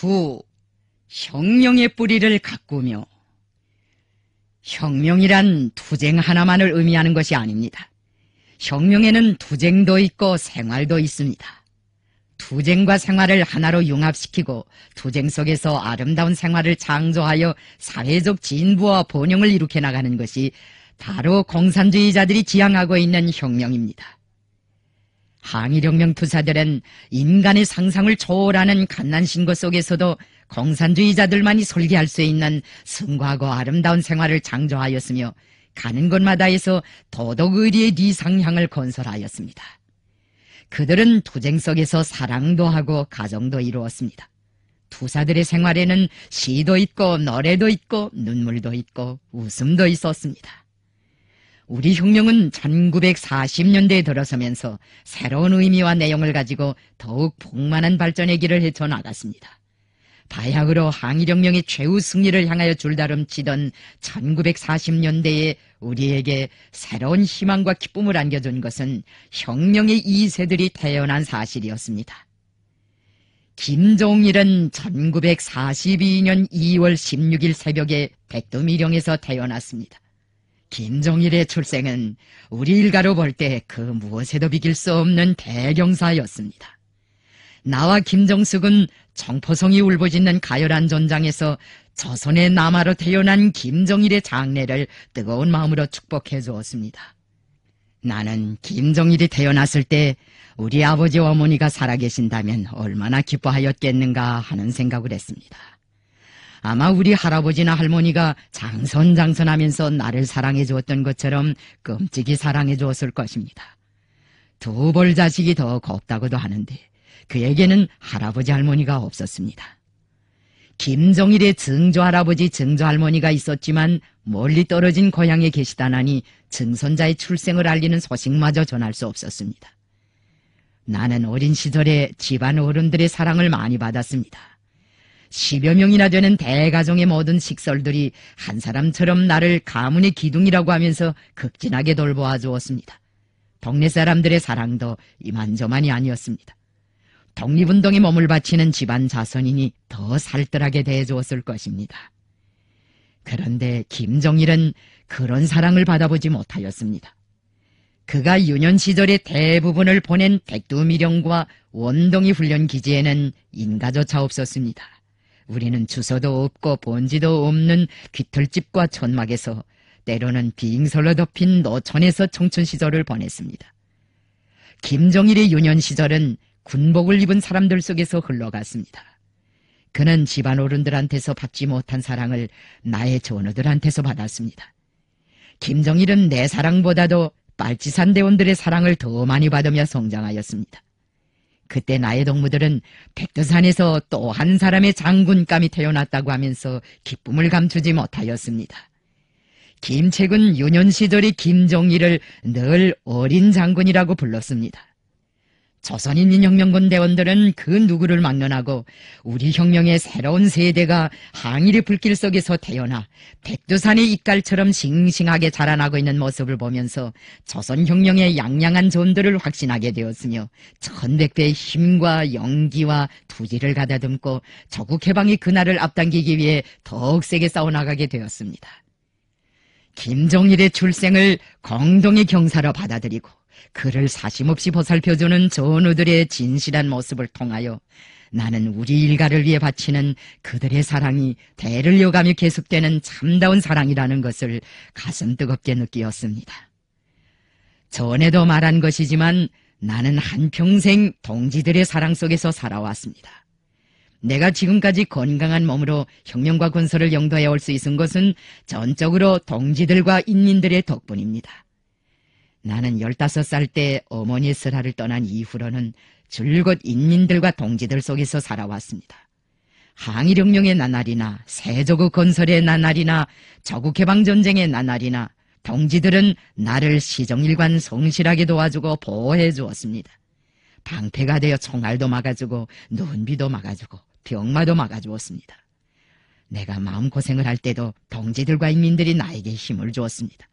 9. 혁명의 뿌리를 가꾸며 혁명이란 투쟁 하나만을 의미하는 것이 아닙니다. 혁명에는 투쟁도 있고 생활도 있습니다. 투쟁과 생활을 하나로 융합시키고 투쟁 속에서 아름다운 생활을 창조하여 사회적 진보와 번영을 이룩해 나가는 것이 바로 공산주의자들이 지향하고 있는 혁명입니다. 항일혁명 투사들은 인간의 상상을 초월하는 갓난 신고 속에서도 공산주의자들만이 설계할 수 있는 승과하고 아름다운 생활을 창조하였으며 가는 곳마다에서 도덕 의리의 리상향을 건설하였습니다. 그들은 투쟁 속에서 사랑도 하고 가정도 이루었습니다. 투사들의 생활에는 시도 있고 노래도 있고 눈물도 있고 웃음도 있었습니다. 우리 혁명은 1940년대에 들어서면서 새로운 의미와 내용을 가지고 더욱 폭만한 발전의 길을 헤쳐나갔습니다. 바야흐로 항일혁명의 최후 승리를 향하여 줄다름치던 1940년대에 우리에게 새로운 희망과 기쁨을 안겨준 것은 혁명의 이세들이 태어난 사실이었습니다. 김종일은 1942년 2월 16일 새벽에 백두미령에서 태어났습니다. 김종일의 출생은 우리 일가로 볼 때 그 무엇에도 비길 수 없는 대경사였습니다. 나와 김정숙은 청포성이 울부짖는 가열한 전장에서 조선의 남아로 태어난 김정일의 장례를 뜨거운 마음으로 축복해 주었습니다. 나는 김정일이 태어났을 때 우리 아버지 와 어머니가 살아계신다면 얼마나 기뻐하였겠는가 하는 생각을 했습니다. 아마 우리 할아버지나 할머니가 장선장선하면서 나를 사랑해 주었던 것처럼 끔찍이 사랑해 주었을 것입니다. 두벌 자식이 더 곱다고도 하는데 그에게는 할아버지 할머니가 없었습니다. 김정일의 증조 할아버지 증조 할머니가 있었지만 멀리 떨어진 고향에 계시다나니 증손자의 출생을 알리는 소식마저 전할 수 없었습니다. 나는 어린 시절에 집안 어른들의 사랑을 많이 받았습니다. 십여 명이나 되는 대가정의 모든 식설들이 한 사람처럼 나를 가문의 기둥이라고 하면서 극진하게 돌보아 주었습니다. 동네 사람들의 사랑도 이만저만이 아니었습니다. 독립운동에 몸을 바치는 집안 자손이니더 살뜰하게 대해주었을 것입니다. 그런데 김정일은 그런 사랑을 받아보지 못하였습니다. 그가 유년 시절의 대부분을 보낸 백두미령과 원동이 훈련기지에는 인가조차 없었습니다. 우리는 주소도 없고 본지도 없는 귀털집과 천막에서 때로는 비행설로 덮인 노천에서 청춘 시절을 보냈습니다. 김정일의 유년 시절은 군복을 입은 사람들 속에서 흘러갔습니다. 그는 집안 어른들한테서 받지 못한 사랑을 나의 전우들한테서 받았습니다. 김정일은 내 사랑보다도 빨치산 대원들의 사랑을 더 많이 받으며 성장하였습니다. 그때 나의 동무들은 백두산에서 또 한 사람의 장군감이 태어났다고 하면서 기쁨을 감추지 못하였습니다. 김책은 유년 시절이김종일을늘 어린 장군이라고 불렀습니다. 조선인 혁명군 대원들은 그 누구를 막론하고 우리 혁명의 새로운 세대가 항일의 불길 속에서 태어나 백두산의 이깔처럼 싱싱하게 자라나고 있는 모습을 보면서 조선 혁명의 양양한 존들을 확신하게 되었으며 천백배의 힘과 용기와 투지를 가다듬고 조국 해방의 그날을 앞당기기 위해 더욱 세게 싸워나가게 되었습니다. 김종일의 출생을 공동의 경사로 받아들이고 그를 사심없이 보살펴주는 전우들의 진실한 모습을 통하여 나는 우리 일가를 위해 바치는 그들의 사랑이 대를 여감이 계속되는 참다운 사랑이라는 것을 가슴 뜨겁게 느끼었습니다. 전에도 말한 것이지만 나는 한평생 동지들의 사랑 속에서 살아왔습니다. 내가 지금까지 건강한 몸으로 혁명과 건설을 영도해 올 수 있은 것은 전적으로 동지들과 인민들의 덕분입니다. 나는 15살 때 어머니 슬하를 떠난 이후로는 줄곧 인민들과 동지들 속에서 살아왔습니다. 항일혁명의 나날이나 세조국 건설의 나날이나 저국해방전쟁의 나날이나 동지들은 나를 시정일관 성실하게 도와주고 보호해 주었습니다. 방패가 되어 총알도 막아주고 눈비도 막아주고 병마도 막아주었습니다. 내가 마음고생을 할 때도 동지들과 인민들이 나에게 힘을 주었습니다.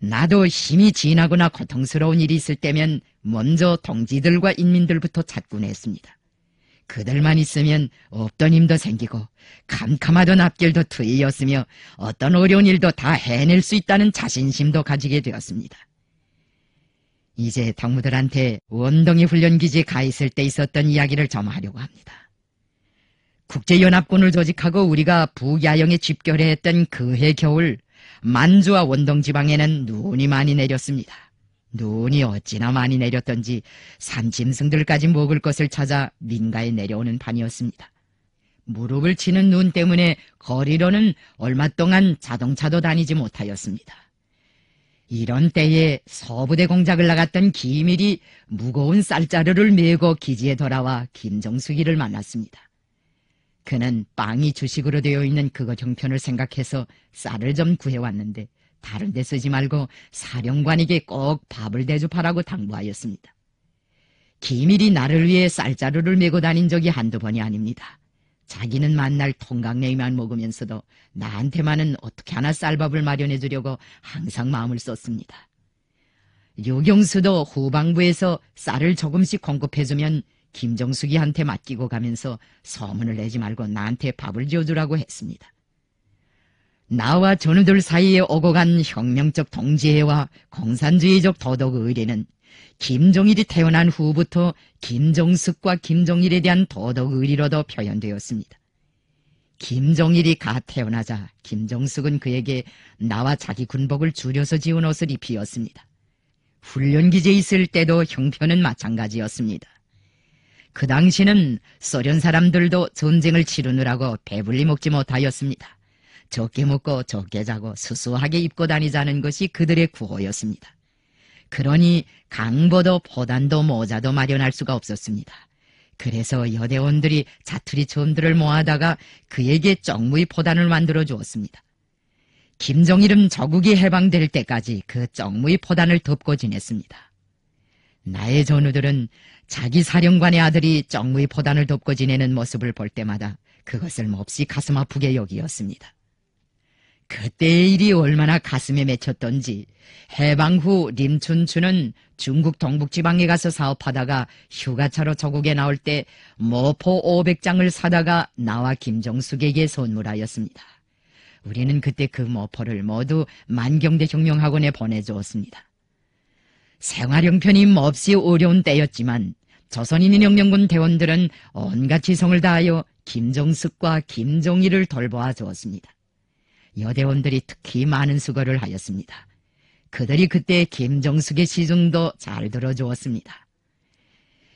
나도 힘이 진하거나 고통스러운 일이 있을 때면 먼저 동지들과 인민들부터 찾곤 했습니다. 그들만 있으면 없던 힘도 생기고 캄캄하던 앞길도 트이었으며 어떤 어려운 일도 다 해낼 수 있다는 자신심도 가지게 되었습니다. 이제 동무들한테 원동이 훈련기지에 가 있을 때 있었던 이야기를 점하려고 합니다. 국제연합군을 조직하고 우리가 북야영에 집결했던 그 해 겨울 만주와 원동 지방에는 눈이 많이 내렸습니다. 눈이 어찌나 많이 내렸던지 산짐승들까지 먹을 것을 찾아 민가에 내려오는 판이었습니다. 무릎을 치는 눈 때문에 거리로는 얼마 동안 자동차도 다니지 못하였습니다. 이런 때에 서부대 공작을 나갔던 김일이 무거운 쌀자루를 메고 기지에 돌아와 김정숙이를 만났습니다. 그는 빵이 주식으로 되어 있는 그거 형편을 생각해서 쌀을 좀 구해왔는데 다른 데 쓰지 말고 사령관에게 꼭 밥을 대접하라고 당부하였습니다. 기밀이 나를 위해 쌀자루를 메고 다닌 적이 한두 번이 아닙니다. 자기는 만날 통강냉이만 먹으면서도 나한테만은 어떻게 하나 쌀밥을 마련해 주려고 항상 마음을 썼습니다. 요경수도 후방부에서 쌀을 조금씩 공급해주면 김정숙이한테 맡기고 가면서 소문을 내지 말고 나한테 밥을 지어주라고 했습니다. 나와 전우들 사이에 오고 간 혁명적 동지애와 공산주의적 도덕 의례는 김종일이 태어난 후부터 김종숙과 김종일에 대한 도덕 의리로도 표현되었습니다. 김종일이 가 태어나자 김정숙은 그에게 나와 자기 군복을 줄여서 지은 옷을 입히었습니다. 훈련기제 있을 때도 형편은 마찬가지였습니다. 그 당시는 소련 사람들도 전쟁을 치르느라고 배불리 먹지 못하였습니다. 적게 먹고 적게 자고 수수하게 입고 다니자는 것이 그들의 구호였습니다. 그러니 강보도 포단도 모자도 마련할 수가 없었습니다. 그래서 여대원들이 자투리 촌들을 모아다가 그에게 정무의 포단을 만들어 주었습니다. 김정일은 저국이 해방될 때까지 그 정무의 포단을 덮고 지냈습니다. 나의 전우들은 자기 사령관의 아들이 정무의 포단을 돕고 지내는 모습을 볼 때마다 그것을 몹시 가슴 아프게 여기었습니다. 그때의 일이 얼마나 가슴에 맺혔던지 해방 후 림춘추는 중국 동북지방에 가서 사업하다가 휴가차로 저국에 나올 때 모포 500장을 사다가 나와 김정숙에게 선물하였습니다. 우리는 그때 그 모포를 모두 만경대 혁명학원에 보내주었습니다. 생활형편임없이 어려운 때였지만 조선인민 영령군 대원들은 온갖 지성을 다하여 김종숙과 김종일을 돌보아 주었습니다. 여대원들이 특히 많은 수고를 하였습니다. 그들이 그때 김종숙의 시중도 잘 들어주었습니다.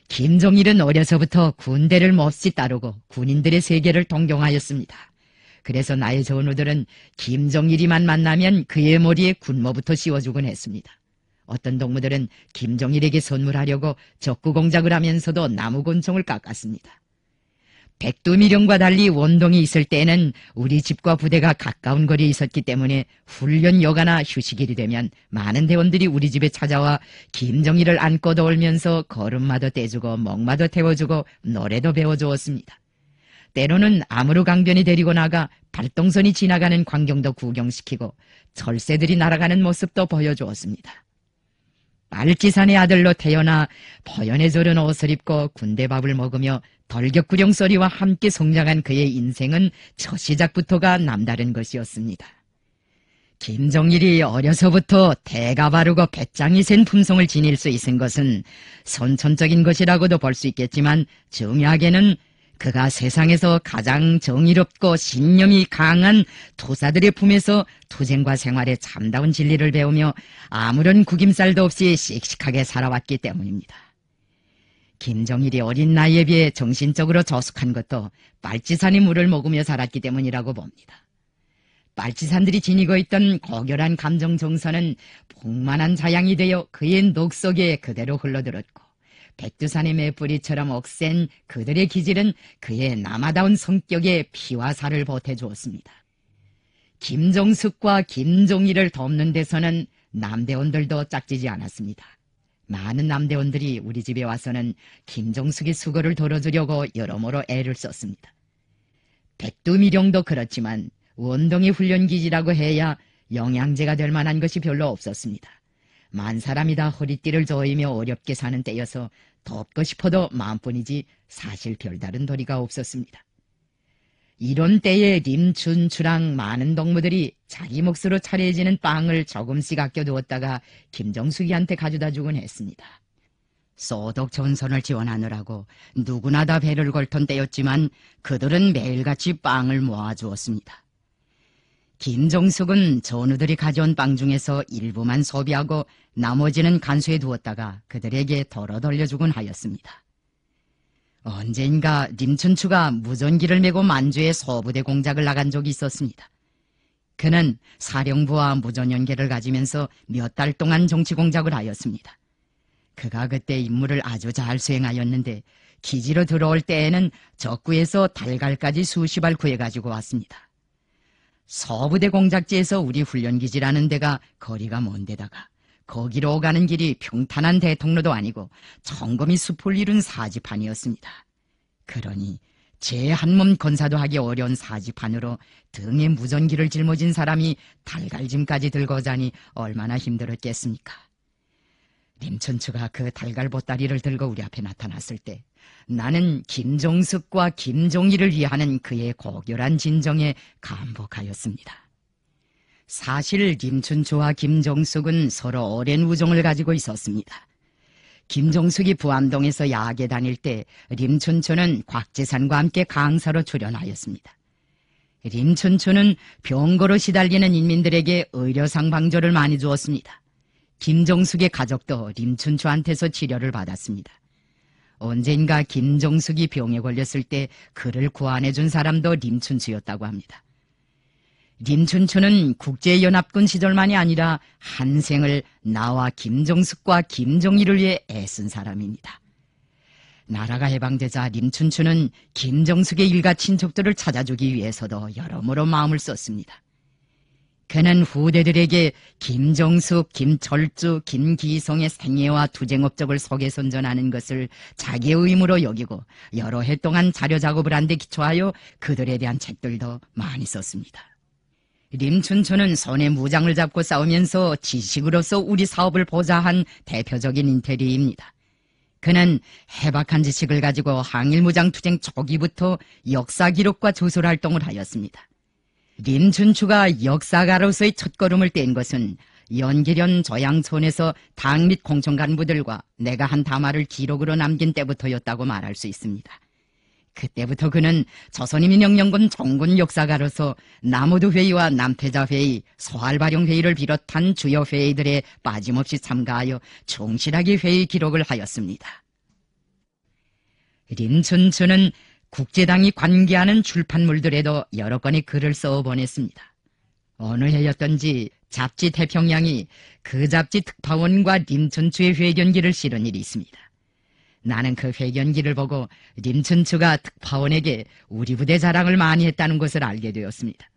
김종일은 어려서부터 군대를 몹시 따르고 군인들의 세계를 동경하였습니다. 그래서 나의 전우들은 김종일이만 만나면 그의 머리에 군모부터 씌워주곤 했습니다. 어떤 동무들은 김정일에게 선물하려고 적구 공작을 하면서도 나무곤총을 깎았습니다. 백두미령과 달리 원동이 있을 때에는 우리 집과 부대가 가까운 거리에 있었기 때문에 훈련 여가나 휴식일이 되면 많은 대원들이 우리 집에 찾아와 김정일을 안고 돌면서 걸음마도 떼주고 먹마도 태워주고 노래도 배워주었습니다. 때로는 아무로 강변이 데리고 나가 발동선이 지나가는 광경도 구경시키고 철새들이 날아가는 모습도 보여주었습니다. 말지산의 아들로 태어나 버연에 저른 옷을 입고 군대 밥을 먹으며 덜격구령 소리와 함께 성장한 그의 인생은 첫 시작부터가 남다른 것이었습니다. 김정일이 어려서부터 대가 바르고 배짱이 센 품성을 지닐 수 있은 것은 선천적인 것이라고도 볼 수 있겠지만 중요하게는 그가 세상에서 가장 정의롭고 신념이 강한 투사들의 품에서 투쟁과 생활의 참다운 진리를 배우며 아무런 구김살도 없이 씩씩하게 살아왔기 때문입니다. 김정일이 어린 나이에 비해 정신적으로 저숙한 것도 빨치산이 물을 먹으며 살았기 때문이라고 봅니다. 빨치산들이 지니고 있던 고결한 감정 정서는 폭만한 자양이 되어 그의 녹 속에 그대로 흘러들었고 백두산의 뿌리처럼 억센 그들의 기질은 그의 남아다운 성격에 피와 살을 보태주었습니다. 김종숙과 김종일을 돕는 데서는 남대원들도 짝지지 않았습니다. 많은 남대원들이 우리 집에 와서는 김종숙의 수거를 돌아주려고 여러모로 애를 썼습니다. 백두미룡도 그렇지만 원동의 훈련기지라고 해야 영양제가 될 만한 것이 별로 없었습니다. 만 사람이 다 허리띠를 저으며 어렵게 사는 때여서 덥고 싶어도 마음뿐이지 사실 별다른 도리가 없었습니다. 이런 때에 림춘추랑 많은 동무들이 자기 몫으로 차려지는 빵을 조금씩 아껴두었다가 김정숙이한테 가져다 주곤 했습니다. 소독 전선을 지원하느라고 누구나 다 배를 걸턴 때였지만 그들은 매일같이 빵을 모아주었습니다. 김종숙은 전우들이 가져온 빵 중에서 일부만 소비하고 나머지는 간수에 두었다가 그들에게 덜어 돌려주곤 하였습니다. 언젠가 림춘추가 무전기를 메고 만주의 서부대 공작을 나간 적이 있었습니다. 그는 사령부와 무전연계를 가지면서 몇 달 동안 정치 공작을 하였습니다. 그가 그때 임무를 아주 잘 수행하였는데 기지로 들어올 때에는 적구에서 달갈까지 수십 알 구해가지고 왔습니다. 서부대 공작지에서 우리 훈련기지라는 데가 거리가 먼데다가 거기로 가는 길이 평탄한 대통로도 아니고 청검이 숲을 이룬 사지판이었습니다. 그러니 제 한 몸 건사도 하기 어려운 사지판으로 등에 무전기를 짊어진 사람이 달갈짐까지 들고 자니 얼마나 힘들었겠습니까? 림천추가 그 달갈 보따리를 들고 우리 앞에 나타났을 때 나는 김종숙과 김종일을 위하는 그의 고결한 진정에 감복하였습니다. 사실 김춘추와 김종숙은 서로 오랜 우정을 가지고 있었습니다. 김종숙이 부암동에서 야하게 다닐 때 림춘추는 곽재산과 함께 강사로 출연하였습니다. 림춘추는 병거로 시달리는 인민들에게 의료상 방조를 많이 주었습니다. 김종숙의 가족도 림춘추한테서 치료를 받았습니다. 언젠가 김종숙이 병에 걸렸을 때 그를 구안해준 사람도 림춘추였다고 합니다. 림춘추는 국제연합군 시절만이 아니라 한생을 나와 김종숙과 김종일을 위해 애쓴 사람입니다. 나라가 해방되자 림춘추는 김정숙의 일가 친척들을 찾아주기 위해서도 여러모로 마음을 썼습니다. 그는 후대들에게 김정숙, 김철주, 김기성의 생애와 투쟁 업적을 소개 선전하는 것을 자기의 의무로 여기고 여러 해 동안 자료 작업을 한 데 기초하여 그들에 대한 책들도 많이 썼습니다. 림춘초는 손에 무장을 잡고 싸우면서 지식으로서 우리 사업을 보좌한 대표적인 인테리입니다. 그는 해박한 지식을 가지고 항일무장 투쟁 초기부터 역사 기록과 조술 활동을 하였습니다. 림준추가 역사가로서의 첫걸음을 뗀 것은 연기련 저양촌에서 당 및 공천 간부들과 내가 한 담화를 기록으로 남긴 때부터였다고 말할 수 있습니다. 그때부터 그는 조선인민혁명군 정군 역사가로서 남우도 회의와 남태자 회의, 소활발용 회의를 비롯한 주요 회의들에 빠짐없이 참가하여 충실하게 회의 기록을 하였습니다. 린춘추는 국제당이 관계하는 출판물들에도 여러 건의 글을 써 보냈습니다. 어느 해였던지 잡지 태평양이 그 잡지 특파원과 림천추의 회견기를 실은 일이 있습니다. 나는 그 회견기를 보고 림천추가 특파원에게 우리 부대 자랑을 많이 했다는 것을 알게 되었습니다.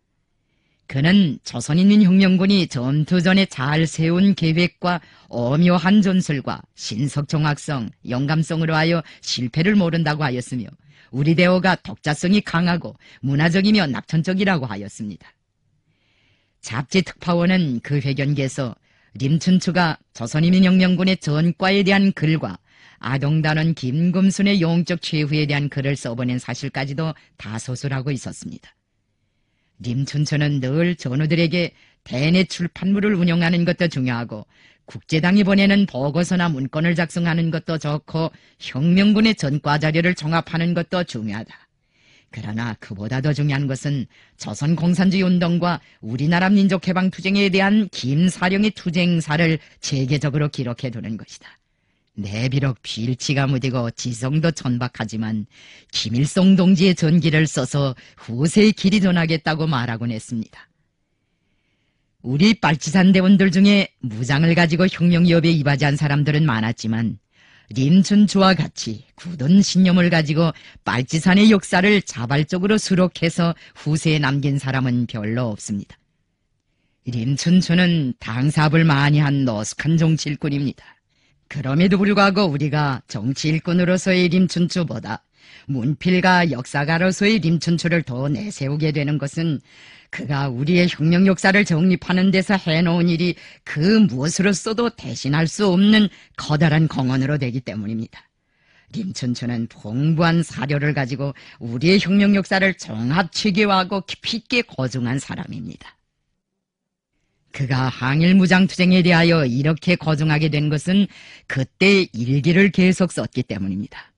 그는 조선인민 혁명군이 전투 전에 잘 세운 계획과 어묘한 전술과 신속 정확성, 영감성으로 하여 실패를 모른다고 하였으며 우리 대어가 독자성이 강하고 문화적이며 낙천적이라고 하였습니다. 잡지 특파원은 그 회견기에서 림춘추가 조선인민혁명군의 전과에 대한 글과 아동단원 김금순의 용적 최후에 대한 글을 써보낸 사실까지도 다 소설하고 있었습니다. 림춘추는 늘 전우들에게 대내 출판물을 운영하는 것도 중요하고 국제당이 보내는 보고서나 문건을 작성하는 것도 좋고 혁명군의 전과 자료를 종합하는 것도 중요하다. 그러나 그보다 더 중요한 것은 조선 공산주의 운동과 우리나라 민족해방 투쟁에 대한 김사령의 투쟁사를 체계적으로 기록해 두는 것이다. 내 비록 필치가 무디고 지성도 천박하지만 김일성 동지의 전기를 써서 후세의 길이 전하겠다고 말하곤 했습니다. 우리 빨치산 대원들 중에 무장을 가지고 혁명위협에 이바지한 사람들은 많았지만 림춘추와 같이 굳은 신념을 가지고 빨치산의 역사를 자발적으로 수록해서 후세에 남긴 사람은 별로 없습니다. 림춘추는 당사업을 많이 한노숙한 정치일꾼입니다. 그럼에도 불구하고 우리가 정치일꾼으로서의 림춘추보다 문필가 역사가로서의 림춘추를 더 내세우게 되는 것은 그가 우리의 혁명 역사를 정립하는 데서 해놓은 일이 그 무엇으로써도 대신할 수 없는 커다란 공헌으로 되기 때문입니다. 림춘추는 풍부한 사료를 가지고 우리의 혁명 역사를 종합 체계화하고 깊이 있게 거중한 사람입니다. 그가 항일무장투쟁에 대하여 이렇게 거중하게 된 것은 그때 일기를 계속 썼기 때문입니다.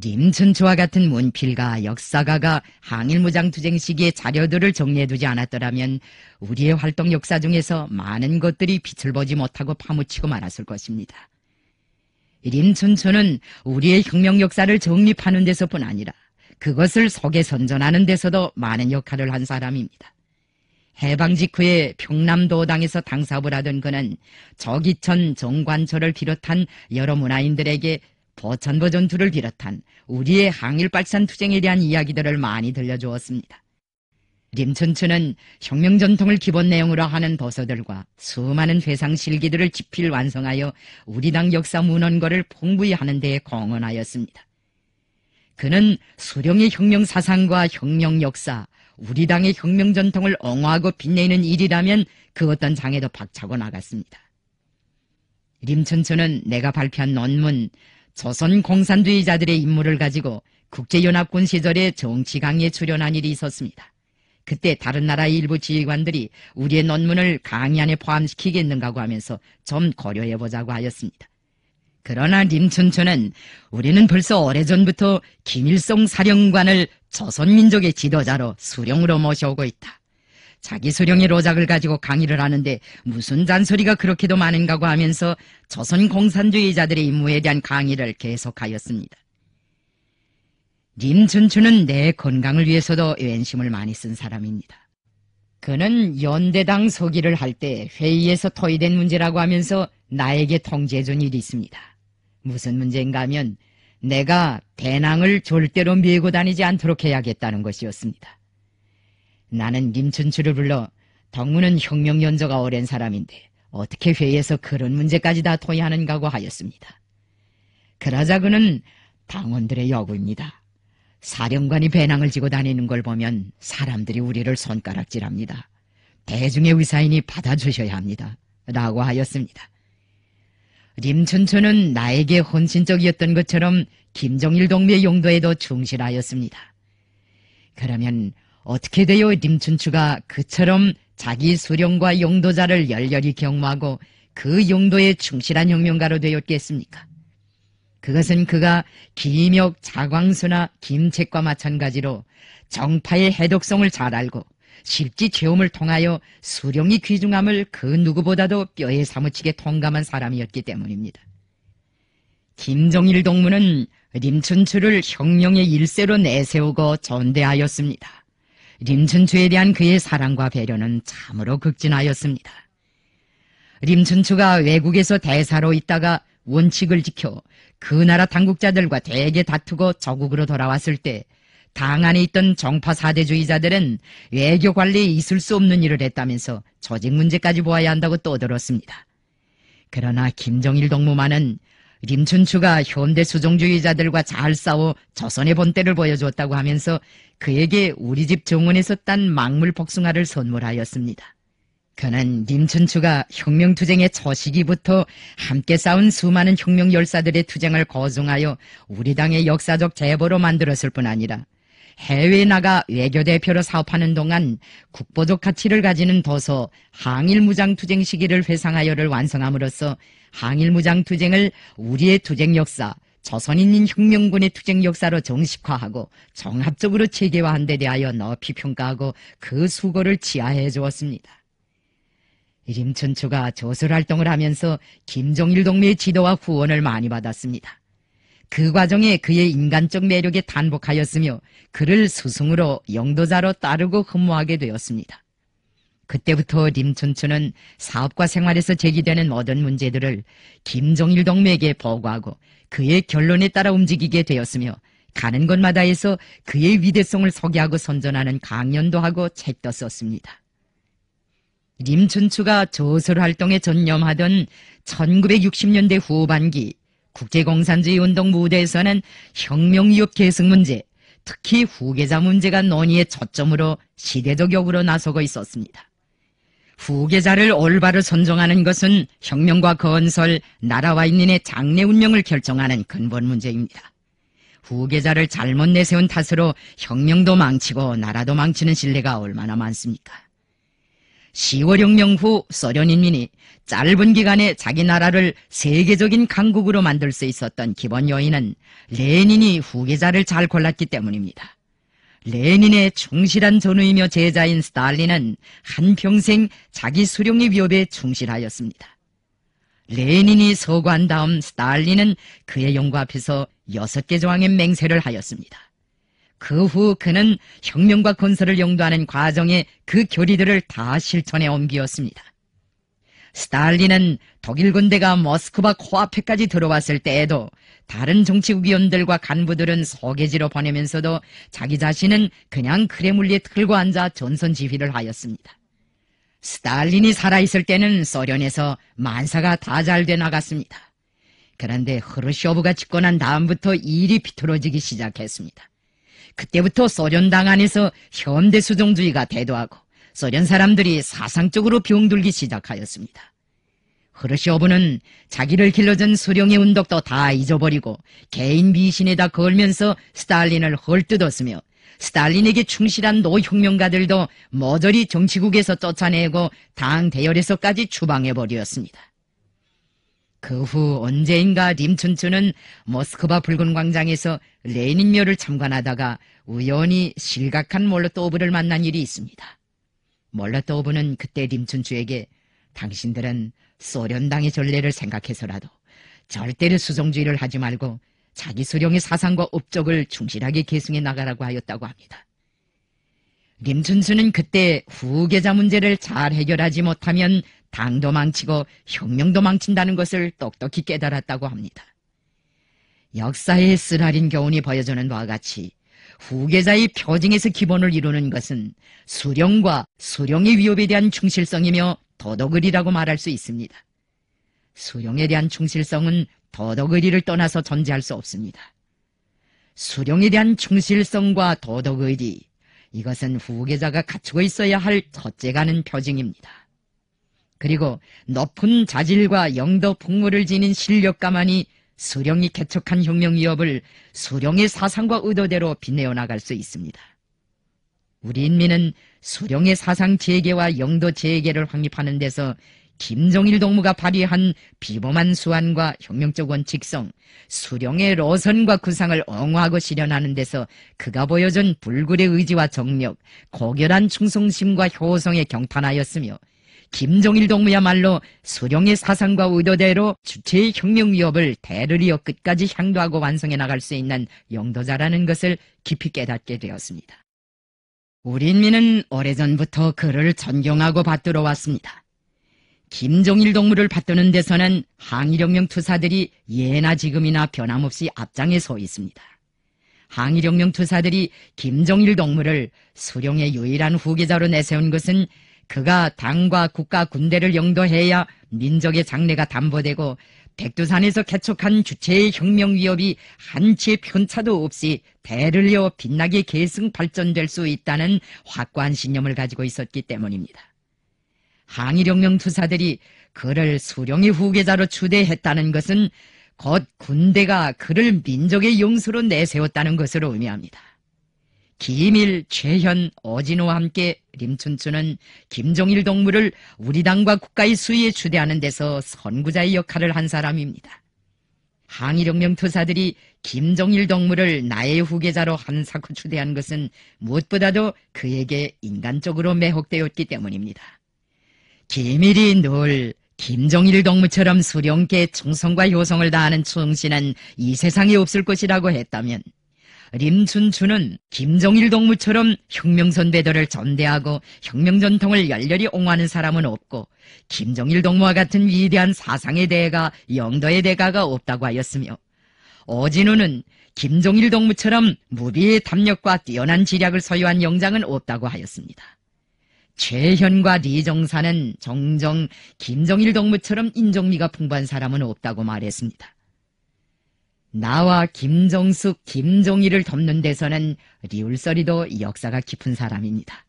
림춘초와 같은 문필가, 역사가가 항일무장투쟁 시기의 자료들을 정리해두지 않았더라면 우리의 활동 역사 중에서 많은 것들이 빛을 보지 못하고 파묻히고 말았을 것입니다. 림춘초는 우리의 혁명 역사를 정립하는 데서뿐 아니라 그것을 속에 선전하는 데서도 많은 역할을 한 사람입니다. 해방 직후에 평남도당에서 당사업을 하던 그는 저기천 정관철을 비롯한 여러 문화인들에게 포천보 전투를 비롯한 우리의 항일발산 투쟁에 대한 이야기들을 많이 들려주었습니다. 림춘추는 혁명 전통을 기본 내용으로 하는 도서들과 수많은 회상 실기들을 집필 완성하여 우리 당 역사 문헌거를 풍부히 하는 데에 공헌하였습니다. 그는 수령의 혁명 사상과 혁명 역사, 우리 당의 혁명 전통을 엉화하고 빛내는 일이라면 그 어떤 장에도 박차고 나갔습니다. 림춘추는 내가 발표한 논문 조선 공산주의자들의 임무를 가지고 국제연합군 시절에 정치 강의에 출연한 일이 있었습니다. 그때 다른 나라의 일부 지휘관들이 우리의 논문을 강의 안에 포함시키겠는가고 하면서 좀 고려해보자고 하였습니다. 그러나 림춘초는 우리는 벌써 오래전부터 김일성 사령관을 조선민족의 지도자로 수령으로 모셔오고 있다. 자기 소령의 로작을 가지고 강의를 하는데 무슨 잔소리가 그렇게도 많은가고 하면서 조선 공산주의자들의 임무에 대한 강의를 계속하였습니다. 림춘추는 내 건강을 위해서도 왼심을 많이 쓴 사람입니다. 그는 연대당 소기를 할 때 회의에서 토의된 문제라고 하면서 나에게 통제해준 일이 있습니다. 무슨 문제인가 하면 내가 대낭을 절대로 밀고 다니지 않도록 해야겠다는 것이었습니다. 나는 림춘추를 불러 덕무는 혁명 연조가 오랜 사람인데 어떻게 회의에서 그런 문제까지 다 토의하는가고 하였습니다. 그러자 그는 당원들의 여구입니다. 사령관이 배낭을 지고 다니는 걸 보면 사람들이 우리를 손가락질합니다. 대중의 의사인이 받아주셔야 합니다. 라고 하였습니다. 림춘추는 나에게 헌신적이었던 것처럼 김정일 동무의 용도에도 충실하였습니다. 그러면 어떻게 되요 림춘추가 그처럼 자기 수령과 용도자를 열렬히 경무하고 그 용도에 충실한 혁명가로 되었겠습니까? 그것은 그가 김혁 자광수나 김책과 마찬가지로 정파의 해독성을 잘 알고 실지 체험을 통하여 수령의 귀중함을 그 누구보다도 뼈에 사무치게 통감한 사람이었기 때문입니다. 김정일 동무는 림춘추를 혁명의 일세로 내세우고 전대하였습니다. 림춘추에 대한 그의 사랑과 배려는 참으로 극진하였습니다. 림춘추가 외국에서 대사로 있다가 원칙을 지켜 그 나라 당국자들과 대게 다투고 저국으로 돌아왔을 때 당 안에 있던 정파 사대주의자들은 외교 관리에 있을 수 없는 일을 했다면서 조직 문제까지 보아야 한다고 떠들었습니다. 그러나 김정일 동무만은 림춘추가 현대 수종주의자들과 잘 싸워 조선의 본때를 보여주었다고 하면서 그에게 우리 집 정원에서 딴 막물 복숭아를 선물하였습니다. 그는 림춘추가 혁명투쟁의 초시기부터 함께 싸운 수많은 혁명 열사들의 투쟁을 거중하여 우리 당의 역사적 제보로 만들었을 뿐 아니라 해외 나가 외교대표로 사업하는 동안 국보적 가치를 가지는 도서 항일무장투쟁 시기를 회상하여를 완성함으로써 항일무장투쟁을 우리의 투쟁 역사, 조선인인 혁명군의 투쟁 역사로 정식화하고 종합적으로 체계화한 데 대하여 높이 평가하고 그 수고를 지하해 주었습니다. 이림춘추가 조설활동을 하면서 김종일 동무의 지도와 후원을 많이 받았습니다. 그 과정에 그의 인간적 매력에 단복하였으며 그를 스승으로 영도자로 따르고 흠모하게 되었습니다. 그때부터 림춘추는 사업과 생활에서 제기되는 모든 문제들을 김종일 동맥에 보고하고 그의 결론에 따라 움직이게 되었으며 가는 곳마다에서 그의 위대성을 소개하고 선전하는 강연도 하고 책도 썼습니다. 림춘추가 저술 활동에 전념하던 1960년대 후반기 국제공산주의 운동 무대에서는 혁명 위협 계승 문제, 특히 후계자 문제가 논의의 초점으로 시대적 역으로 나서고 있었습니다. 후계자를 올바로 선정하는 것은 혁명과 건설, 나라와 인민의 장래 운명을 결정하는 근본 문제입니다. 후계자를 잘못 내세운 탓으로 혁명도 망치고 나라도 망치는 신뢰가 얼마나 많습니까? 10월혁명 후 소련인민이 짧은 기간에 자기 나라를 세계적인 강국으로 만들 수 있었던 기본 요인은 레닌이 후계자를 잘 골랐기 때문입니다. 레닌의 충실한 전우이며 제자인 스탈린은 한평생 자기 수령의 위협에 충실하였습니다. 레닌이 서구한 다음 스탈린은 그의 영구 앞에서 여섯 개 조항의 맹세를 하였습니다. 그후 그는 혁명과 건설을 용도하는과정에그 교리들을 다 실천에 옮기었습니다. 스탈린은 독일 군대가 모스크바 코앞에까지 들어왔을 때에도 다른 정치국 위원들과 간부들은 소개지로 보내면서도 자기 자신은 그냥 크레물리에 틀고 앉아 전선 지휘를 하였습니다. 스탈린이 살아있을 때는 소련에서 만사가 다 잘 돼 나갔습니다. 그런데 흐르쇼브가 집권한 다음부터 일이 비틀어지기 시작했습니다. 그때부터 소련당 안에서 현대수종주의가 대두하고 소련 사람들이 사상적으로 병들기 시작하였습니다. 흐르시오브는 자기를 길러준 수령의 운덕도 다 잊어버리고 개인 미신에다 걸면서 스탈린을 헐뜯었으며 스탈린에게 충실한 노혁명가들도 모조리 정치국에서 쫓아내고 당 대열에서까지 추방해버렸습니다. 그후 언제인가 림춘추는 모스크바 붉은 광장에서 레닌묘를 참관하다가 우연히 실각한 몰로토브를 만난 일이 있습니다. 몰로토브는 그때 림춘추에게 당신들은 소련당의 전례를 생각해서라도 절대로 수종주의를 하지 말고 자기 수령의 사상과 업적을 충실하게 계승해 나가라고 하였다고 합니다. 림춘수는 그때 후계자 문제를 잘 해결하지 못하면 당도 망치고 혁명도 망친다는 것을 똑똑히 깨달았다고 합니다. 역사의 쓰라린 교훈이 보여주는 바와 같이 후계자의 표징에서 기본을 이루는 것은 수령과 수령의 위협에 대한 충실성이며 도덕의리라고 말할 수 있습니다. 수령에 대한 충실성은 도덕의리를 떠나서 존재할 수 없습니다. 수령에 대한 충실성과 도덕의리, 이것은 후계자가 갖추고 있어야 할 첫째 가는 표징입니다. 그리고 높은 자질과 영도 풍모를 지닌 실력가만이 수령이 개척한 혁명 위협을 수령의 사상과 의도대로 빛내어 나갈 수 있습니다. 우리 인민은 수령의 사상 재개와 영도 재개를 확립하는 데서 김종일 동무가 발휘한 비범한 수완과 혁명적 원칙성, 수령의 로선과 구상을 엉화하고 실현하는 데서 그가 보여준 불굴의 의지와 정력, 고결한 충성심과 효성에 경탄하였으며 김종일 동무야말로 수령의 사상과 의도대로 주체의 혁명 위협을 대를 이어 끝까지 향도하고 완성해 나갈 수 있는 영도자라는 것을 깊이 깨닫게 되었습니다. 우린민은 오래전부터 그를 존경하고 받들어 왔습니다. 김종일 동무를 받드는 데서는 항일혁명 투사들이 예나 지금이나 변함없이 앞장에 서 있습니다. 항일혁명 투사들이 김종일 동무를 수령의 유일한 후계자로 내세운 것은 그가 당과 국가 군대를 영도해야 민족의 장래가 담보되고 백두산에서 개척한 주체의 혁명 위협이 한치의 편차도 없이 대를 이어 빛나게 계승 발전될 수 있다는 확고한 신념을 가지고 있었기 때문입니다. 항일혁명 투사들이 그를 수령의 후계자로 추대했다는 것은 곧 군대가 그를 민족의 용수로 내세웠다는 것으로 의미합니다. 김일, 최현, 어진호와 함께 림춘추는 김종일 동무를 우리 당과 국가의 수위에 추대하는 데서 선구자의 역할을 한 사람입니다. 항일혁명 투사들이 김종일 동무를 나의 후계자로 한사코 추대한 것은 무엇보다도 그에게 인간적으로 매혹되었기 때문입니다. 김일이 늘 김종일 동무처럼 수령께 충성과 효성을 다하는 충신은 이 세상에 없을 것이라고 했다면 림춘추는 김정일 동무처럼 혁명선배들을 전대하고 혁명전통을 열렬히 옹호하는 사람은 없고 김정일 동무와 같은 위대한 사상의 대가 영도의 대가가 없다고 하였으며 오진우는 김종일 동무처럼 무비의 탐력과 뛰어난 지략을 소유한 영장은 없다고 하였습니다. 최현과 리정사는 정정 김종일 동무처럼 인종미가 풍부한 사람은 없다고 말했습니다. 나와 김정숙, 김종일을 덮는 데서는 리울서리도 역사가 깊은 사람입니다.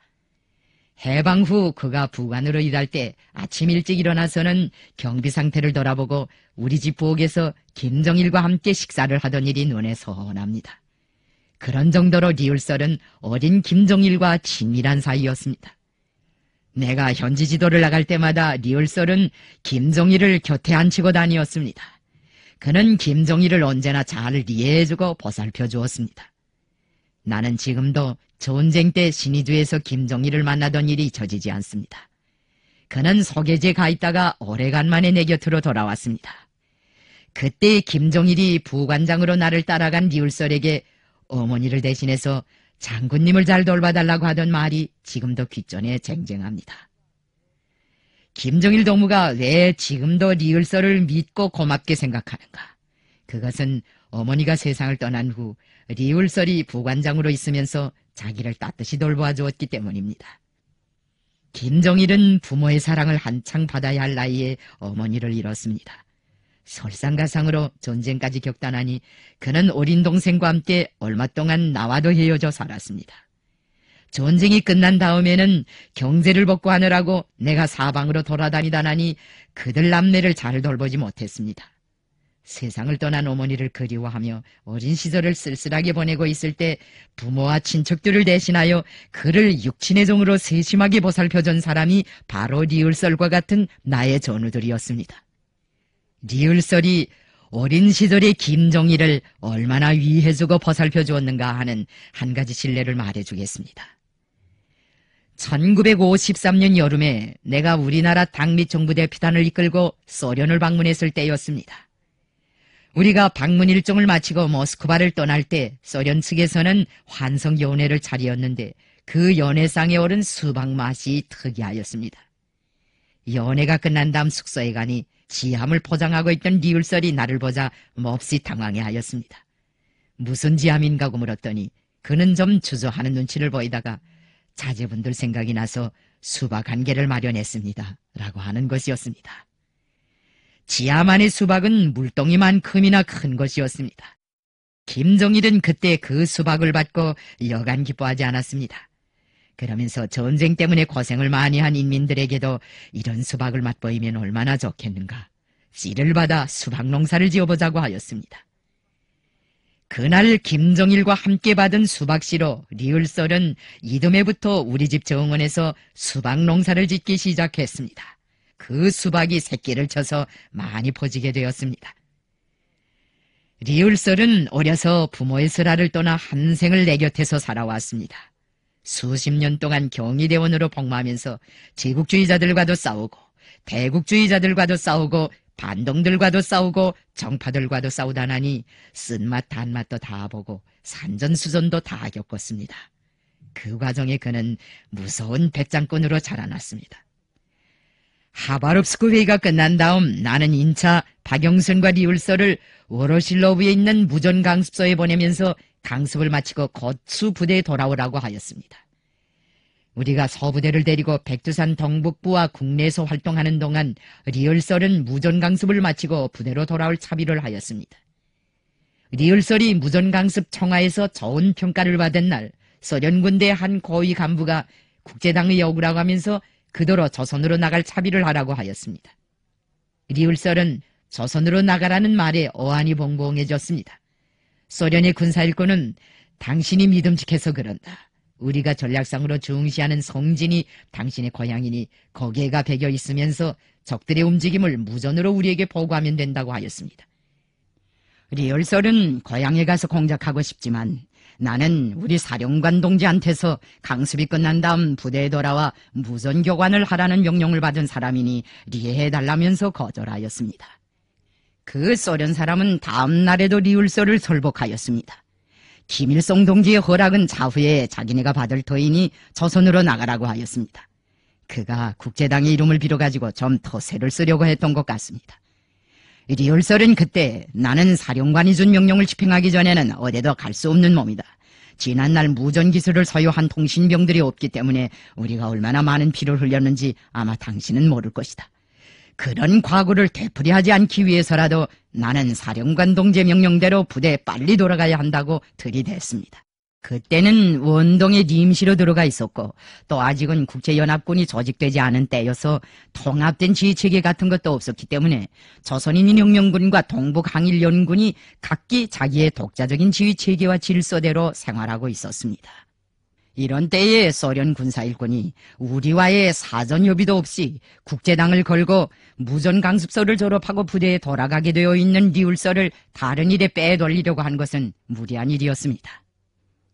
해방 후 그가 부관으로 일할 때 아침 일찍 일어나서는 경비 상태를 돌아보고 우리 집 부엌에서 김정일과 함께 식사를 하던 일이 눈에 선합니다. 그런 정도로 리울설은 어린 김정일과 친밀한 사이였습니다. 내가 현지 지도를 나갈 때마다 리울설은 김정일을 곁에 앉히고 다니었습니다. 그는 김종일을 언제나 잘 이해해주고 보살펴 주었습니다. 나는 지금도 전쟁 때 신의주에서 김종일을 만나던 일이 잊혀지지 않습니다. 그는 서계제 가 있다가 오래간만에 내 곁으로 돌아왔습니다. 그때 김종일이 부관장으로 나를 따라간 리울설에게 어머니를 대신해서 장군님을 잘 돌봐달라고 하던 말이 지금도 귀전에 쟁쟁합니다. 김정일 동무가 왜 지금도 리을서를 믿고 고맙게 생각하는가? 그것은 어머니가 세상을 떠난 후 리을설이 부관장으로 있으면서 자기를 따뜻이 돌보아 주었기 때문입니다. 김정일은 부모의 사랑을 한창 받아야 할 나이에 어머니를 잃었습니다. 설상가상으로 전쟁까지 격단하니 그는 어린 동생과 함께 얼마 동안 나와도 헤어져 살았습니다. 전쟁이 끝난 다음에는 경제를 벗고 하느라고 내가 사방으로 돌아다니다나니 그들 남매를 잘 돌보지 못했습니다. 세상을 떠난 어머니를 그리워하며 어린 시절을 쓸쓸하게 보내고 있을 때 부모와 친척들을 대신하여 그를 육친의 종으로 세심하게 보살펴준 사람이 바로 리을설과 같은 나의 전우들이었습니다. 리을설이 어린 시절의 김정희를 얼마나 위해주고 보살펴 주었는가 하는 한 가지 신뢰를 말해주겠습니다. 1953년 여름에 내가 우리나라 당미 정부 대피단을 이끌고 소련을 방문했을 때였습니다. 우리가 방문 일정을 마치고 모스크바를 떠날 때 소련 측에서는 환성 연회를 차리었는데 그 연회상에 오른 수박 맛이 특이하였습니다. 연회가 끝난 다음 숙소에 가니 지함을 포장하고 있던 리울설이 나를 보자 몹시 당황해 하였습니다. 무슨 지함인가고 물었더니 그는 좀 주저하는 눈치를 보이다가 자제분들 생각이 나서 수박 한 개를 마련했습니다. 라고 하는 것이었습니다. 지하만의 수박은 물덩이만큼이나큰 것이었습니다. 김정일은 그때 그 수박을 받고 여간 기뻐하지 않았습니다. 그러면서 전쟁 때문에 고생을 많이 한 인민들에게도 이런 수박을 맛보이면 얼마나 좋겠는가. 씨를 받아 수박 농사를 지어보자고 하였습니다. 그날 김정일과 함께 받은 수박씨로 리을설은 이듬해부터 우리 집 정원에서 수박 농사를 짓기 시작했습니다. 그 수박이 새끼를 쳐서 많이 퍼지게 되었습니다. 리을설은 어려서 부모의 설화를 떠나 한생을 내 곁에서 살아왔습니다. 수십 년 동안 경희대원으로 복무하면서 제국주의자들과도 싸우고 대국주의자들과도 싸우고 반동들과도 싸우고 정파들과도 싸우다나니 쓴맛 단맛도 다 보고 산전수전도 다 겪었습니다. 그 과정에 그는 무서운 배짱꾼으로 자라났습니다. 하바롭스크 회의가 끝난 다음 나는 인차 박영순과 리울서를 워로실로브에 있는 무전강습소에 보내면서 강습을 마치고 거추 부대에 돌아오라고 하였습니다. 우리가 서부대를 데리고 백두산 동북부와 국내에서 활동하는 동안 리얼설은 무전강습을 마치고 부대로 돌아올 차비를 하였습니다. 리얼설이 무전강습 청하에서 좋은 평가를 받은 날 소련군대 한 고위 간부가 국제당의 요구라고 하면서 그대로 조선으로 나갈 차비를 하라고 하였습니다. 리얼설은 조선으로 나가라는 말에 어안이 봉봉해졌습니다. 소련의 군사일권은 당신이 믿음직해서 그런다. 우리가 전략상으로 중시하는 성진이 당신의 고향이니 거기에가 베겨 있으면서 적들의 움직임을 무전으로 우리에게 보고하면 된다고 하였습니다. 리얼설은 고향에 가서 공작하고 싶지만 나는 우리 사령관 동지한테서 강습이 끝난 다음 부대에 돌아와 무전 교관을 하라는 명령을 받은 사람이니 리해해달라면서 거절하였습니다. 그 소련 사람은 다음 날에도 리울서을 설복하였습니다. 김일성 동지의 허락은 차후에 자기네가 받을 터이니 조선으로 나가라고 하였습니다. 그가 국제당의 이름을 빌어가지고 좀 터세를 쓰려고 했던 것 같습니다. 리얼설은 그때 나는 사령관이 준 명령을 집행하기 전에는 어디도 갈 수 없는 몸이다. 지난날 무전기술을 소유한 통신병들이 없기 때문에 우리가 얼마나 많은 피를 흘렸는지 아마 당신은 모를 것이다. 그런 과거를 되풀이하지 않기 위해서라도 나는 사령관 동제 명령대로 부대에 빨리 돌아가야 한다고 들이댔습니다. 그때는 원동의 임시로 들어가 있었고 또 아직은 국제연합군이 조직되지 않은 때여서 통합된 지휘체계 같은 것도 없었기 때문에 조선인 인혁명군과 동북항일연군이 각기 자기의 독자적인 지휘체계와 질서대로 생활하고 있었습니다. 이런 때에 소련 군사일꾼이 우리와의 사전 협의도 없이 국제당을 걸고 무전강습소를 졸업하고 부대에 돌아가게 되어 있는 리울설을 다른 일에 빼돌리려고 한 것은 무리한 일이었습니다.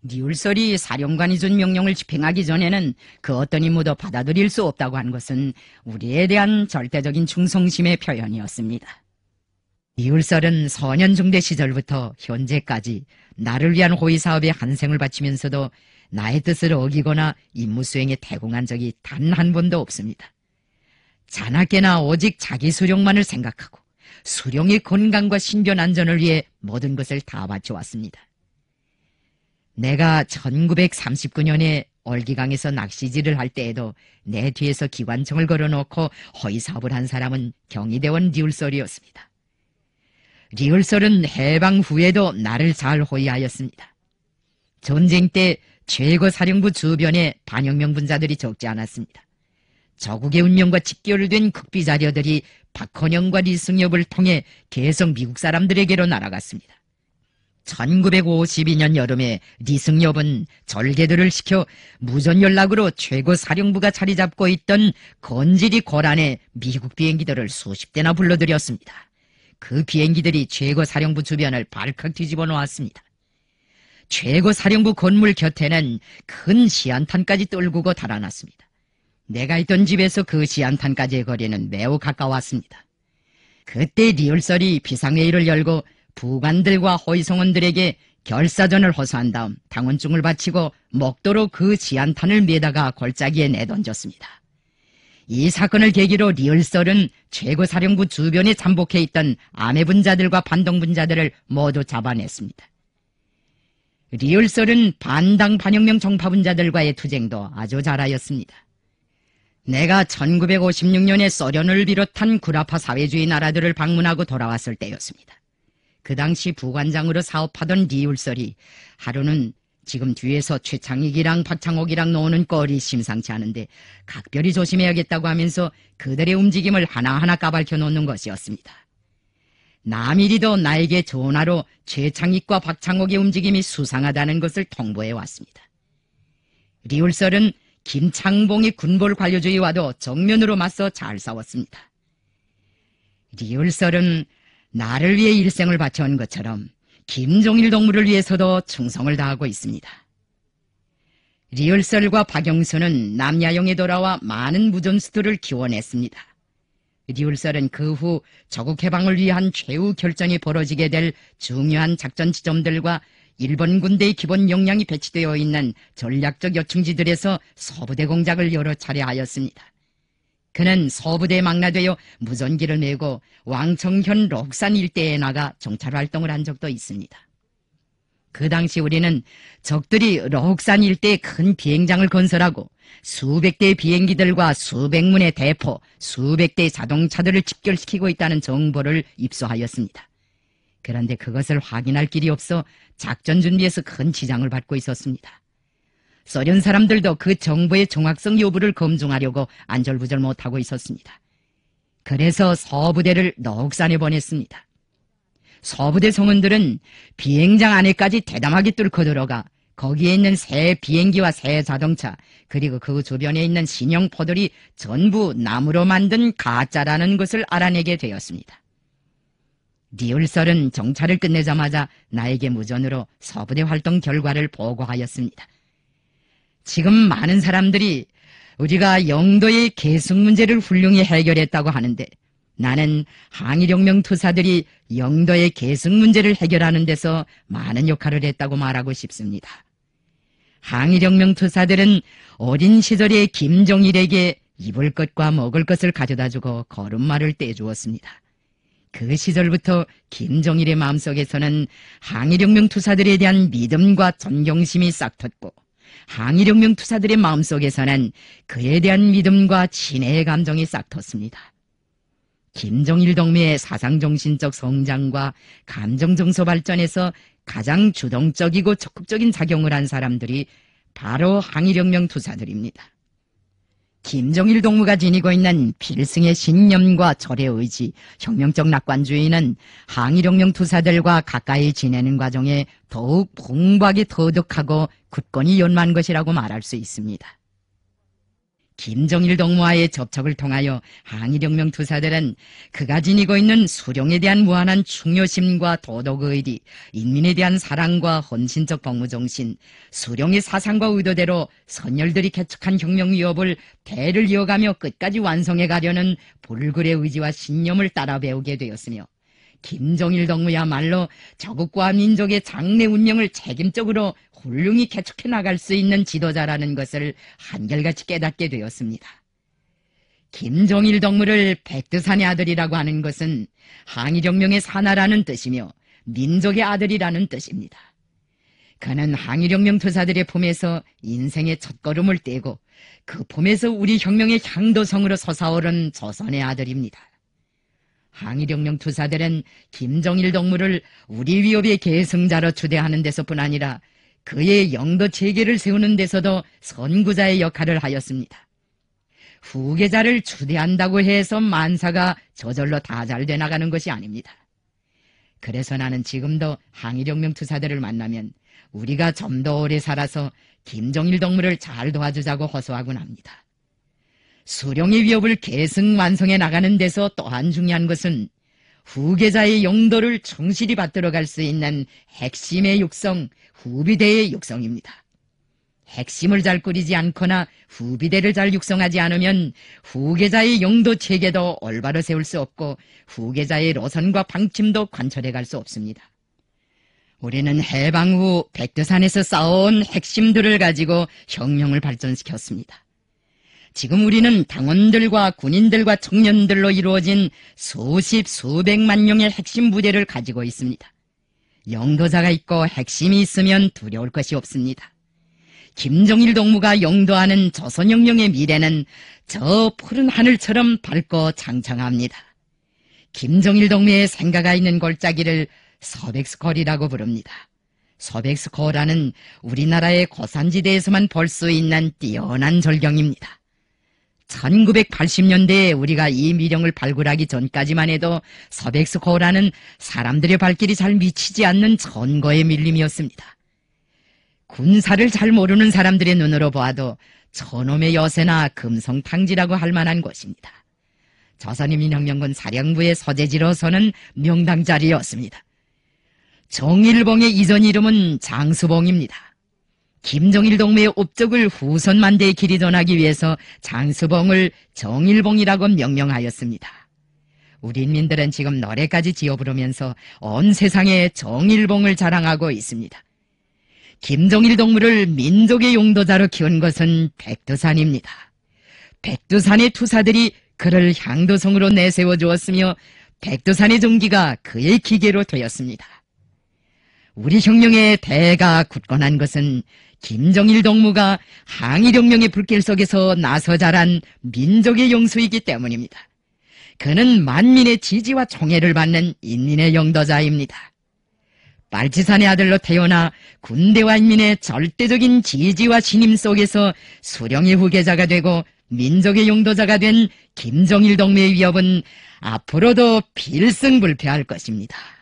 리울설이 사령관이 준 명령을 집행하기 전에는 그 어떤 임무도 받아들일 수 없다고 한 것은 우리에 대한 절대적인 충성심의 표현이었습니다. 리울설은 소년 중대 시절부터 현재까지 나를 위한 호위 사업에 한생을 바치면서도 나의 뜻을 어기거나 임무수행에 대공한 적이 단 한 번도 없습니다. 자나깨나 오직 자기 수령만을 생각하고 수령의 건강과 신변 안전을 위해 모든 것을 다 바쳐왔습니다. 내가 1939년에 얼기강에서 낚시질을 할 때에도 내 뒤에서 기관총을 걸어놓고 허위사업을 한 사람은 경희대원 리울설이었습니다. 리울설은 해방 후에도 나를 잘 호위하였습니다. 전쟁 때 최고사령부 주변에 반영명 분자들이 적지 않았습니다. 저국의 운명과 직결된 극비자녀들이 박헌영과 리승엽을 통해 계속 미국 사람들에게로 날아갔습니다. 1952년 여름에 리승엽은 절개들을 시켜 무전 연락으로 최고 사령부가 자리 잡고 있던 건질이 고란에 미국 비행기들을 수십 대나 불러들였습니다. 그 비행기들이 최고 사령부 주변을 발칵 뒤집어 놓았습니다. 최고사령부 건물 곁에는 큰시안탄까지 떨구고 달아났습니다. 내가 있던 집에서 그시안탄까지의 거리는 매우 가까웠습니다. 그때 리얼설이 비상회의를 열고 부관들과 허위성원들에게 결사전을 호소한 다음 당원증을 바치고 먹도로 그지안탄을 메다가 골짜기에 내던졌습니다. 이 사건을 계기로 리얼설은 최고사령부 주변에 잠복해 있던 아메 분자들과 반동 분자들을 모두 잡아냈습니다. 리얼설은 반당 반영명 정파분자들과의 투쟁도 아주 잘하였습니다. 내가 1956년에 소련을 비롯한 구라파 사회주의 나라들을 방문하고 돌아왔을 때였습니다. 그 당시 부관장으로 사업하던 리울설이 하루는 지금 뒤에서 최창익이랑 박창옥이랑 노는 꼴이 심상치 않은데 각별히 조심해야겠다고 하면서 그들의 움직임을 하나하나 까발켜 놓는 것이었습니다. 남일이도 나에게 전화로 최창익과 박창옥의 움직임이 수상하다는 것을 통보해 왔습니다. 리울설은 김창봉이 군벌 관료주의와도 정면으로 맞서 잘 싸웠습니다. 리울설은 나를 위해 일생을 바쳐온 것처럼 김종일 동무를 위해서도 충성을 다하고 있습니다. 리얼설과 박영수는 남야영에 돌아와 많은 무전수들을 기원했습니다. 리울살은그후 저국 해방을 위한 최후 결전이 벌어지게 될 중요한 작전 지점들과 일본 군대의 기본 역량이 배치되어 있는 전략적 요충지들에서 서부대 공작을 여러 차례 하였습니다. 그는 서부대에 망라되어 무전기를 내고 왕청현 록산 일대에 나가 정찰 활동을 한 적도 있습니다. 그 당시 우리는 적들이 럭산 일대에 큰 비행장을 건설하고 수백 대의 비행기들과 수백 문의 대포, 수백 대의 자동차들을 집결시키고 있다는 정보를 입수하였습니다. 그런데 그것을 확인할 길이 없어 작전 준비에서 큰 지장을 받고 있었습니다. 소련 사람들도 그 정보의 정확성 여부를 검증하려고 안절부절 못하고 있었습니다. 그래서 서부대를 럭산에 보냈습니다. 서부대 성원들은 비행장 안에까지 대담하게 뚫고 들어가 거기에 있는 새 비행기와 새 자동차 그리고 그 주변에 있는 신형포들이 전부 나무로 만든 가짜라는 것을 알아내게 되었습니다. 니울설은 정찰을 끝내자마자 나에게 무전으로 서부대 활동 결과를 보고하였습니다. 지금 많은 사람들이 우리가 영도의 계승 문제를 훌륭히 해결했다고 하는데 나는 항일혁명 투사들이 영도의 계승 문제를 해결하는 데서 많은 역할을 했다고 말하고 싶습니다. 항일혁명 투사들은 어린 시절에 김정일에게 입을 것과 먹을 것을 가져다 주고 걸음마를 떼주었습니다. 그 시절부터 김정일의 마음속에서는 항일혁명 투사들에 대한 믿음과 존경심이 싹텄고 항일혁명 투사들의 마음속에서는 그에 대한 믿음과 친애의 감정이 싹텄습니다. 김정일 동미의 사상정신적 성장과 감정정서 발전에서 가장 주동적이고 적극적인 작용을 한 사람들이 바로 항일혁명 투사들입니다. 김정일 동무가 지니고 있는 필승의 신념과 절의 의지, 혁명적 낙관주의는 항일혁명 투사들과 가까이 지내는 과정에 더욱 봉박이 게 터득하고 굳건히 연마한 것이라고 말할 수 있습니다. 김정일 동무와의 접촉을 통하여 항일혁명 투사들은 그가 지니고 있는 수령에 대한 무한한 충효심과 도덕의리, 인민에 대한 사랑과 헌신적 복무정신, 수령의 사상과 의도대로 선열들이 개척한 혁명 위협을 대를 이어가며 끝까지 완성해 가려는 불굴의 의지와 신념을 따라 배우게 되었으며 김정일 덕무야말로 저국과 민족의 장래 운명을 책임적으로 훌륭히 개척해 나갈 수 있는 지도자라는 것을 한결같이 깨닫게 되었습니다. 김정일 덕무를 백두산의 아들이라고 하는 것은 항일혁명의 산하라는 뜻이며 민족의 아들이라는 뜻입니다. 그는 항일혁명 투사들의 품에서 인생의 첫걸음을 떼고 그품에서 우리 혁명의 향도성으로 솟아오른 조선의 아들입니다. 항일혁명 투사들은 김정일 동무를 우리 위협의 계승자로 추대하는 데서뿐 아니라 그의 영도 체계를 세우는 데서도 선구자의 역할을 하였습니다. 후계자를 추대한다고 해서 만사가 저절로 다잘돼 나가는 것이 아닙니다. 그래서 나는 지금도 항일혁명 투사들을 만나면 우리가 좀 더 오래 살아서 김정일 동무를 잘 도와주자고 호소하곤 합니다. 수령의 위협을 계승 완성해 나가는 데서 또한 중요한 것은 후계자의 용도를 충실히 받들어갈 수 있는 핵심의 육성, 후비대의 육성입니다. 핵심을 잘 꾸리지 않거나 후비대를 잘 육성하지 않으면 후계자의 용도 체계도 올바로 세울 수 없고 후계자의 노선과 방침도 관철해 갈 수 없습니다. 우리는 해방 후 백두산에서 쌓아온 핵심들을 가지고 혁명을 발전시켰습니다. 지금 우리는 당원들과 군인들과 청년들로 이루어진 수십 수백만 명의 핵심 부대를 가지고 있습니다. 영도자가 있고 핵심이 있으면 두려울 것이 없습니다. 김정일 동무가 영도하는 조선혁명의 미래는 저 푸른 하늘처럼 밝고 창창합니다. 김정일 동무의 생각가 있는 골짜기를 서백스콜이라고 부릅니다. 서백스콜라는 우리나라의 고산지대에서만 볼 수 있는 뛰어난 절경입니다. 1980년대에 우리가 이 미령을 발굴하기 전까지만 해도 서백스코어라는 사람들의 발길이 잘 미치지 않는 전거의 밀림이었습니다. 군사를 잘 모르는 사람들의 눈으로 보아도 천놈의 여세나 금성탕지라고 할 만한 곳입니다 저산인민혁명군 사령부의 서재지로서는 명당 자리였습니다. 정일봉의 이전 이름은 장수봉입니다. 김정일 동무의 업적을 후손 만대의 길이 전하기 위해서 장수봉을 정일봉이라고 명명하였습니다. 우리 인민들은 지금 노래까지 지어 부르면서 온 세상에 정일봉을 자랑하고 있습니다. 김정일 동무를 민족의 용도자로 키운 것은 백두산입니다. 백두산의 투사들이 그를 향도성으로 내세워 주었으며 백두산의 종기가 그의 기계로 되었습니다. 우리 혁명의 대가 굳건한 것은 김정일 동무가 항일혁명의 불길 속에서 나서 자란 민족의 영수이기 때문입니다. 그는 만민의 지지와 총애를 받는 인민의 영도자입니다. 빨치산의 아들로 태어나 군대와 인민의 절대적인 지지와 신임 속에서 수령의 후계자가 되고 민족의 용도자가 된 김정일 동무의 위협은 앞으로도 필승불패할 것입니다.